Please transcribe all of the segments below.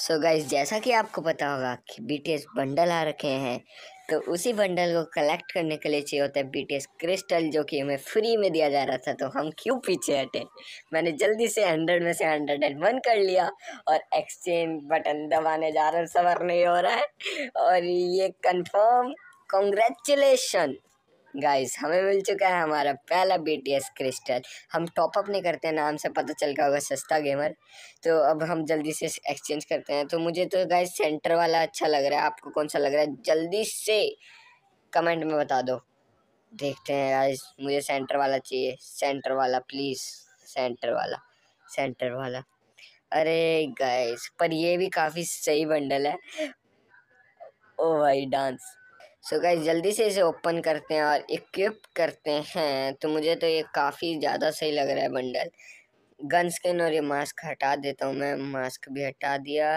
सो so guys जैसा कि आपको पता होगा कि बीटीएस बंडल आ रखे हैं तो उसी बंडल को कलेक्ट करने के लिए चाहिए होता है बीटीएस क्रिस्टल जो कि हमें फ्री में दिया जा रहा था तो हम क्यों पीछे हटे मैंने जल्दी से हंड्रेड में से हंड्रेड एंड वन कर लिया और एक्सचेंज बटन दबाने जा रहा हूँ सवर नहीं हो रहा है और ये कन्फर्म कॉन्ग्रेचुलेशन गाइस हमें मिल चुका है हमारा पहला बी क्रिस्टल हम टॉपअप नहीं करते हैं नाम से पता चल गया होगा सस्ता गेमर तो अब हम जल्दी से एक्सचेंज करते हैं तो मुझे तो गाइस सेंटर वाला अच्छा लग रहा है आपको कौन सा लग रहा है जल्दी से कमेंट में बता दो देखते हैं गाइस मुझे सेंटर वाला चाहिए सेंटर वाला प्लीज़ सेंटर वाला सेंटर वाला अरे गाइस पर ये भी काफ़ी सही बंडल है ओ oh भाई डांस सो so गाइज जल्दी से इसे ओपन करते हैं और इक्विप करते हैं तो मुझे तो ये काफ़ी ज़्यादा सही लग रहा है बंडल गन स्किन और ये मास्क हटा देता हूँ मैं मास्क भी हटा दिया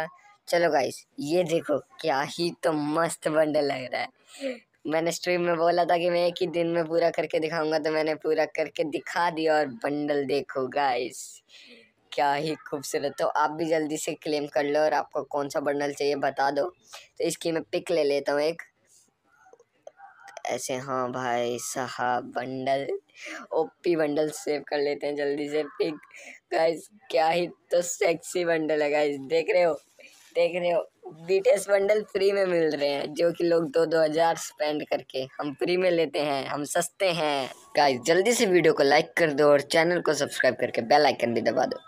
चलो गाइस ये देखो क्या ही तो मस्त बंडल लग रहा है मैंने स्ट्रीम में बोला था कि मैं एक ही दिन में पूरा करके दिखाऊंगा तो मैंने पूरा करके दिखा दिया और बंडल देखो गाइस क्या ही खूबसूरत तो आप भी जल्दी से क्लेम कर लो और आपको कौन सा बंडल चाहिए बता दो तो इसकी मैं पिक ले लेता हूँ एक ऐसे हाँ भाई साहब बंडल ओपी बंडल सेव कर लेते हैं जल्दी से पिक गाइस क्या ही तो सेक्सी बंडल है गाइस देख रहे हो देख रहे हो बीटेस बंडल फ्री में मिल रहे हैं जो कि लोग दो दो हज़ार स्पेंड करके हम फ्री में लेते हैं हम सस्ते हैं गाइस जल्दी से वीडियो को लाइक कर दो और चैनल को सब्सक्राइब करके बेल आइकन भी दबा दो